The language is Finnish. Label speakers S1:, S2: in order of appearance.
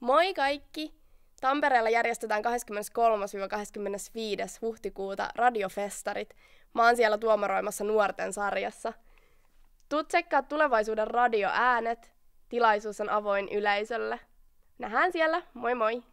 S1: Moi kaikki! Tampereella järjestetään 23-25. huhtikuuta radiofestarit. Mä oon siellä tuomaroimassa nuorten sarjassa. Tuu tsekkaa tulevaisuuden radioäänet. Tilaisuus on avoin yleisölle. Nähdään siellä. Moi moi!